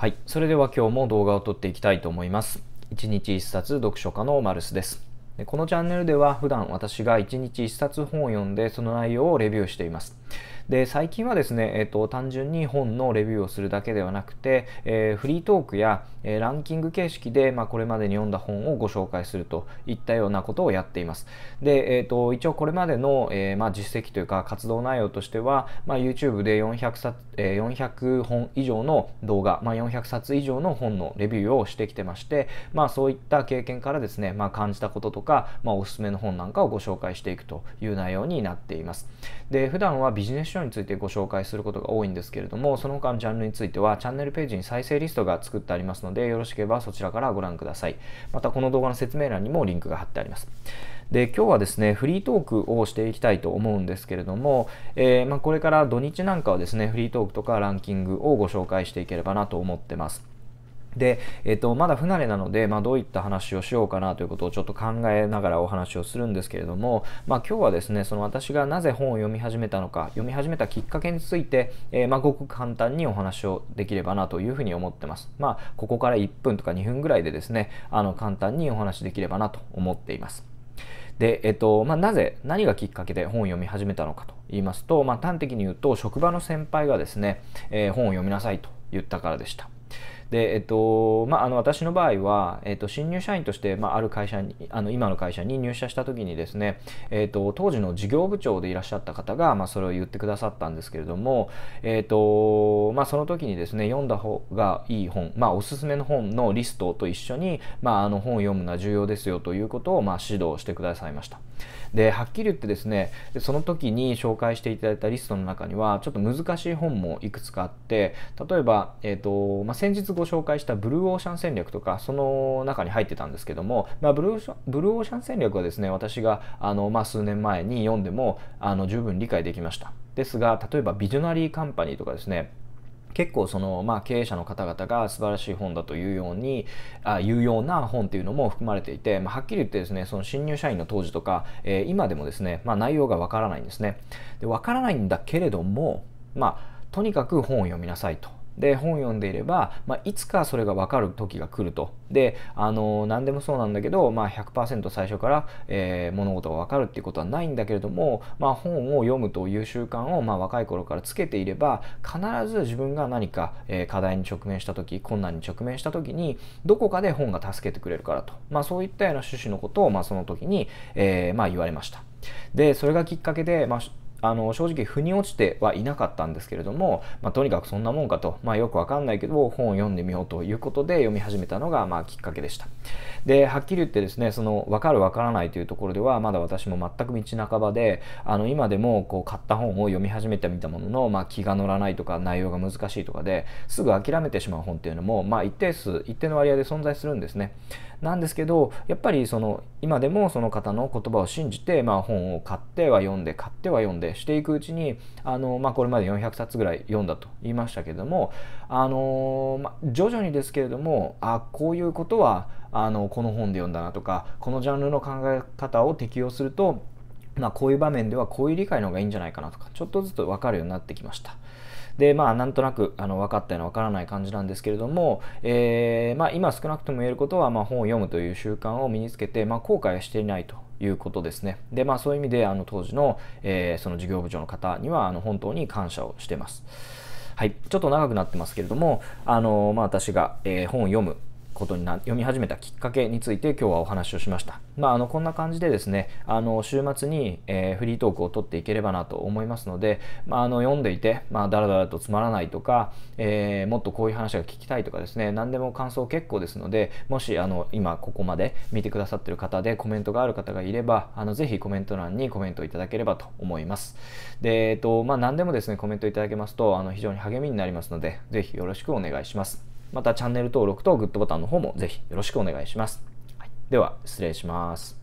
はい、それでは今日も動画を撮っていきたいと思います。1日1冊読書家のマルスです。でこのチャンネルでは普段私が1日1冊本を読んでその内容をレビューしています。で、最近はですね、えっ、と、単純に本のレビューをするだけではなくて、えー、フリートークや、えー、ランキング形式で、まあ、これまでに読んだ本をご紹介するといったようなことをやっています。で、えっ、ー、と、一応これまでの、えー、まあ、実績というか活動内容としては、まあ、YouTube で400冊、えー、400本以上の動画、まあ、400冊以上の本のレビューをしてきてまして、まあ、そういった経験からですね、まあ、感じたこととか、まあ、おすすめの本なんかをご紹介していくという内容になっています。で、普段はビジネス書についてご紹介することが多いんですけれども、その他のジャンルについてはチャンネルページに再生リストが作ってありますので、よろしければそちらからご覧ください。またこの動画の説明欄にもリンクが貼ってあります。で今日はですねフリートークをしていきたいと思うんですけれども、えー、まあ、これから土日なんかはですねフリートークとかランキングをご紹介していければなと思ってます。で、えっと、まだ不慣れなので、まあ、どういった話をしようかなということをちょっと考えながらお話をするんですけれども、まあ、今日はですね、その私がなぜ本を読み始めたのか、読み始めたきっかけについて、えー、まあ、ごく簡単にお話をできればなというふうに思ってます。まあ、ここから1分とか2分ぐらいでですね、あの、簡単にお話できればなと思っています。で、えっと、まあ、なぜ、何がきっかけで本を読み始めたのかと言いますと、まあ、端的に言うと、職場の先輩がですね、えー、本を読みなさいと言ったからでした。で、えっとまあ、あの私の場合は、えっと、新入社員として、まあ、ある会社にあの今の会社に入社した時にですね、えっと、当時の事業部長でいらっしゃった方が、まあ、それを言ってくださったんですけれども、えっとまあ、その時にですね読んだ方がいい本、まあ、おすすめの本のリストと一緒に、まあ、あの本を読むのは重要ですよということを、まあ、指導してくださいました。ではっきり言ってですねその時に紹介していただいたリストの中にはちょっと難しい本もいくつかあって例えば、えーとまあ、先日ご紹介したブルーオーシャン戦略とかその中に入ってたんですけども、まあ、ブルーブルーオーシャン戦略はですね私があの、まあ、数年前に読んでもあの十分理解できましたですが例えばビジョナリーカンパニーとかですね結構その、まあ、経営者の方々が素晴らしい本だというようにあいうような本っていうのも含まれていて、まあ、はっきり言ってですねその新入社員の当時とか、えー、今でもですね、まあ、内容がわからないんですねでわからないんだけれどもまあとにかく本を読みなさいとで本読んでいれば、まあ、いつかそれが分かる時が来るとであの何でもそうなんだけど、まあ100、最初から、えー、物事が分かるっていうことはないんだけれども、まあ、本を読むという習慣を、まあ、若い頃からつけていれば必ず自分が何か、えー、課題に直面した時困難に直面した時にどこかで本が助けてくれるからと、まあ、そういったような趣旨のことを、まあ、その時に、えーまあ、言われました。でそれがきっかけで、まああの正直腑に落ちてはいなかったんですけれども、まあ、とにかくそんなもんかと、まあ、よくわかんないけど本を読んでみようということで読み始めたのが、まあ、きっかけでしたではっきり言ってですねその分かる分からないというところではまだ私も全く道半ばであの今でもこう買った本を読み始めてみたものの、まあ、気が乗らないとか内容が難しいとかですぐ諦めてしまう本っていうのも、まあ、一定数一定の割合で存在するんですねなんですけどやっぱりその今でもその方の言葉を信じて、まあ、本を買っては読んで買っては読んでしていくうちにあの、まあ、これまで400冊ぐらい読んだと言いましたけれどもあの、まあ、徐々にですけれどもあこういうことはあのこの本で読んだなとかこのジャンルの考え方を適用するとまあ、こういう場面ではこういう理解の方がいいんじゃないかなとかちょっとずつ分かるようになってきました。で、まあ、なんとなく、あの、分かったような分からない感じなんですけれども、えー、まあ、今少なくとも言えることは、まあ、本を読むという習慣を身につけて、まあ、後悔はしていないということですね。で、まあ、そういう意味で、あの、当時の、えー、その事業部長の方には、あの、本当に感謝をしてます。はい、ちょっと長くなってますけれども、あのまあ、私が、えー、本を読むことにな読み始めたきっかけについて今日はお話をしました。まあ、あのこんな感じでですねあの週末に、えー、フリートークを取っていければなと思いますので、まあ、あの読んでいて、まあ、だらだらとつまらないとか、えー、もっとこういう話が聞きたいとかですね何でも感想結構ですのでもしあの今ここまで見てくださってる方でコメントがある方がいればあのぜひコメント欄にコメントいただければと思います。でえっとまあ、何でもですねコメントいただけますとあの非常に励みになりますのでぜひよろしくお願いします。またチャンネル登録とグッドボタンの方もぜひよろしくお願いします。はい、では失礼します。